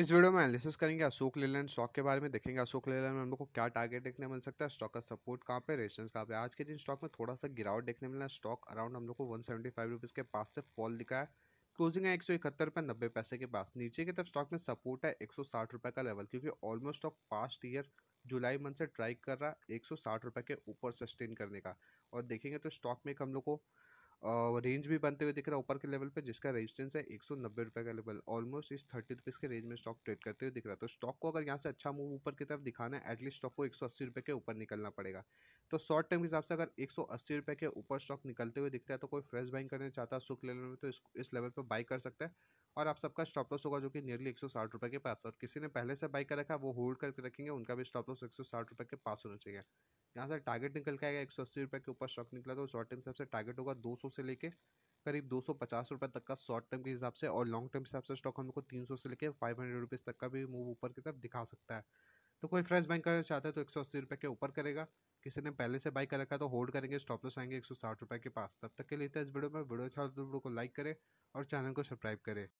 इस वीडियो में एनालिसिस करेंगे अशोक लेलैंड स्टॉक के बारे में देखेंगे अशोक लेलैंड में हम लोग को क्या टारगेट देखने मिल सकता है स्टॉक का सपोर्ट कहाँ पे रेजिस्टेंस कहाँ पे आज के दिन स्टॉक में थोड़ा सा गिरावट देखने मिला है स्टॉक अराउंड हम लोग को वन सेवेंटी के पास से फॉल दिखा है क्लोजिंग है एक सौ इकहत्तर रुपये नब्बे पैसे के पास नीचे की तरफ स्टॉक में सपोर्ट है एक सौ साठ रुपये का लेवल क्योंकि almost stock past year July month से ट्राई कर रहा है एक सौ साठ रुपये के ऊपर सस्टेन करने का और देखेंगे तो स्टॉक में एक हम लोग को और रेंज भी बनते हुए दिख रहा है ऊपर के लेवल पे जिसका रेजिस्टेंस है एक सौ नब्बे रुपये का लेवल ऑलमोस्ट इस थर्टी रुपीज़ के रेंज में स्टॉक ट्रेड करते हुए दिख रहा है तो स्टॉक को अगर यहाँ से अच्छा मूव ऊपर की तरफ दिखाना है एटलीस्ट स्टॉक को एक सौ अस्सी रुपये के ऊपर निकलना पड़ेगा तो शॉर्ट टर्म के हिसाब से अगर एक सौ अस्सी रुपये के ऊपर स्टॉक निकलते हुए दिखता है तो कोई फ्रेश बाइंग करना चाहता है सुख लेवल में तो इस, इस लेवल पर बाई कर सकता है और आप सबका स्टॉप लॉस होगा जो कि नियरली एक सौ साठ रुपये के पास और किसी ने पहले से बाई कर रखा वो होल्ड करके रखेंगे उनका भी स्टॉप लॉस एक सौ साठ रुपये के पास होना चाहिए यहाँ से टारगेट निकल के आएगा एक सौ अस्सी रुपये के ऊपर स्टॉक निकला तो शॉर्ट टर्म हिसाब से टारगेट होगा दो सौ से लेके करीब दो सौ पचास रुपये तक का शॉर्ट टर्म के हिसाब से और लॉन्ग टर्म हिसाब से स्टॉक हम को तीन सौ से लेके फाइव हंड्रेड रुपीज़ तक का भी मूव ऊपर की तरफ दिखा सकता है तो कोई फ्रेश बैंक करना चाहता है तो एक सौ अस्सी रुपये के ऊपर करेगा किसी ने पहले से बाई कर रखा तो होल्ड करेंगे स्टॉप लॉस आएंगे एक सौ साठ रुपये के पास तब तक के लिए इस वीडियो में वीडियो अच्छा तो वीडियो को लाइक करें और चैनल को सब्सक्राइब करें